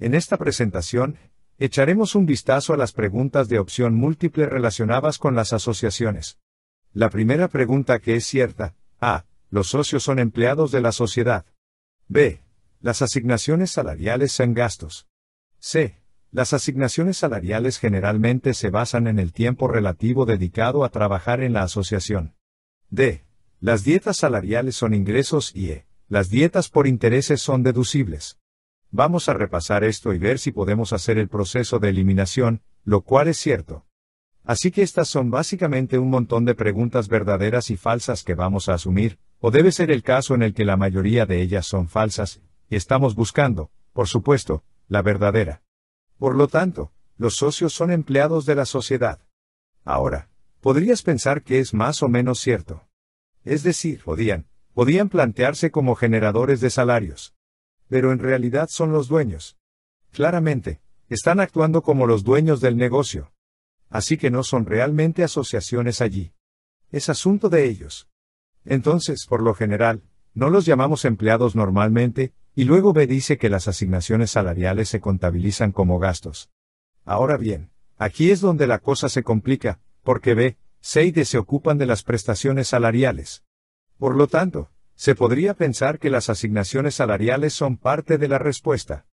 En esta presentación, echaremos un vistazo a las preguntas de opción múltiple relacionadas con las asociaciones. La primera pregunta que es cierta, A. Los socios son empleados de la sociedad. B. Las asignaciones salariales son gastos. C. Las asignaciones salariales generalmente se basan en el tiempo relativo dedicado a trabajar en la asociación. D. Las dietas salariales son ingresos y E. Las dietas por intereses son deducibles. Vamos a repasar esto y ver si podemos hacer el proceso de eliminación, lo cual es cierto. Así que estas son básicamente un montón de preguntas verdaderas y falsas que vamos a asumir, o debe ser el caso en el que la mayoría de ellas son falsas, y estamos buscando, por supuesto, la verdadera. Por lo tanto, los socios son empleados de la sociedad. Ahora, podrías pensar que es más o menos cierto. Es decir, podían, podían plantearse como generadores de salarios pero en realidad son los dueños. Claramente, están actuando como los dueños del negocio. Así que no son realmente asociaciones allí. Es asunto de ellos. Entonces, por lo general, no los llamamos empleados normalmente, y luego B dice que las asignaciones salariales se contabilizan como gastos. Ahora bien, aquí es donde la cosa se complica, porque B, C y D se ocupan de las prestaciones salariales. Por lo tanto, se podría pensar que las asignaciones salariales son parte de la respuesta.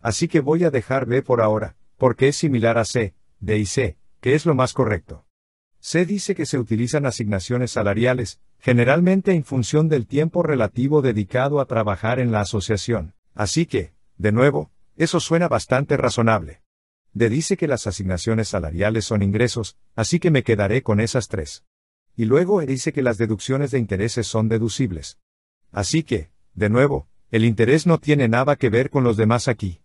Así que voy a dejar B por ahora, porque es similar a C, D y C, que es lo más correcto. C dice que se utilizan asignaciones salariales, generalmente en función del tiempo relativo dedicado a trabajar en la asociación. Así que, de nuevo, eso suena bastante razonable. D dice que las asignaciones salariales son ingresos, así que me quedaré con esas tres. Y luego E dice que las deducciones de intereses son deducibles. Así que, de nuevo, el interés no tiene nada que ver con los demás aquí.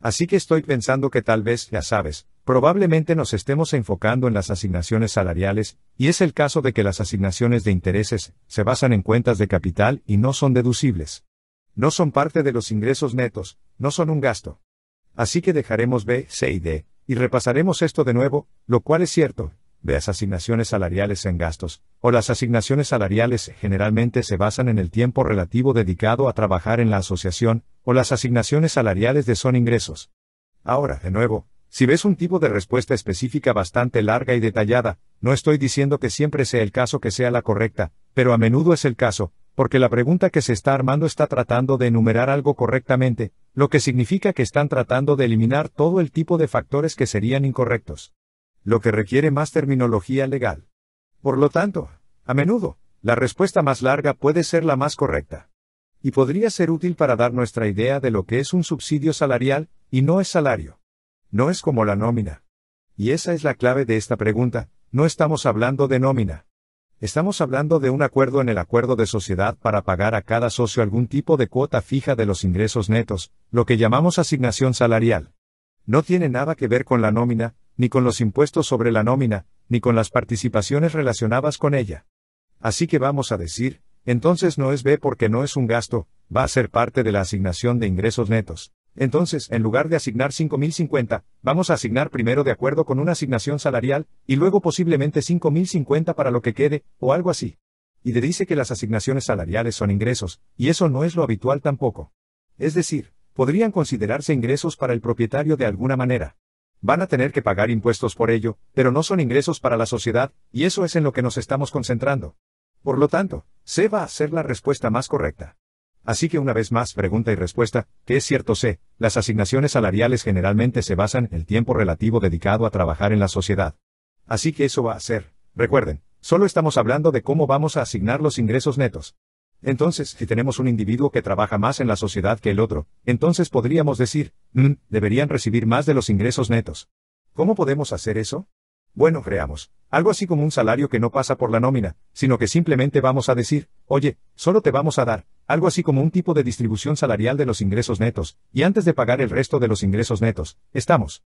Así que estoy pensando que tal vez, ya sabes, probablemente nos estemos enfocando en las asignaciones salariales, y es el caso de que las asignaciones de intereses se basan en cuentas de capital y no son deducibles. No son parte de los ingresos netos, no son un gasto. Así que dejaremos B, C y D, y repasaremos esto de nuevo, lo cual es cierto, de las asignaciones salariales en gastos, o las asignaciones salariales generalmente se basan en el tiempo relativo dedicado a trabajar en la asociación, o las asignaciones salariales de son ingresos. Ahora, de nuevo, si ves un tipo de respuesta específica bastante larga y detallada, no estoy diciendo que siempre sea el caso que sea la correcta, pero a menudo es el caso, porque la pregunta que se está armando está tratando de enumerar algo correctamente, lo que significa que están tratando de eliminar todo el tipo de factores que serían incorrectos lo que requiere más terminología legal. Por lo tanto, a menudo, la respuesta más larga puede ser la más correcta. Y podría ser útil para dar nuestra idea de lo que es un subsidio salarial, y no es salario. No es como la nómina. Y esa es la clave de esta pregunta, no estamos hablando de nómina. Estamos hablando de un acuerdo en el acuerdo de sociedad para pagar a cada socio algún tipo de cuota fija de los ingresos netos, lo que llamamos asignación salarial. No tiene nada que ver con la nómina, ni con los impuestos sobre la nómina, ni con las participaciones relacionadas con ella. Así que vamos a decir, entonces no es B porque no es un gasto, va a ser parte de la asignación de ingresos netos. Entonces, en lugar de asignar 5.050, vamos a asignar primero de acuerdo con una asignación salarial, y luego posiblemente 5.050 para lo que quede, o algo así. Y le dice que las asignaciones salariales son ingresos, y eso no es lo habitual tampoco. Es decir, podrían considerarse ingresos para el propietario de alguna manera. Van a tener que pagar impuestos por ello, pero no son ingresos para la sociedad, y eso es en lo que nos estamos concentrando. Por lo tanto, C va a ser la respuesta más correcta. Así que una vez más, pregunta y respuesta, que es cierto C, las asignaciones salariales generalmente se basan en el tiempo relativo dedicado a trabajar en la sociedad. Así que eso va a ser, recuerden, solo estamos hablando de cómo vamos a asignar los ingresos netos. Entonces, si tenemos un individuo que trabaja más en la sociedad que el otro, entonces podríamos decir, mm, deberían recibir más de los ingresos netos. ¿Cómo podemos hacer eso? Bueno, creamos, algo así como un salario que no pasa por la nómina, sino que simplemente vamos a decir, oye, solo te vamos a dar, algo así como un tipo de distribución salarial de los ingresos netos, y antes de pagar el resto de los ingresos netos, estamos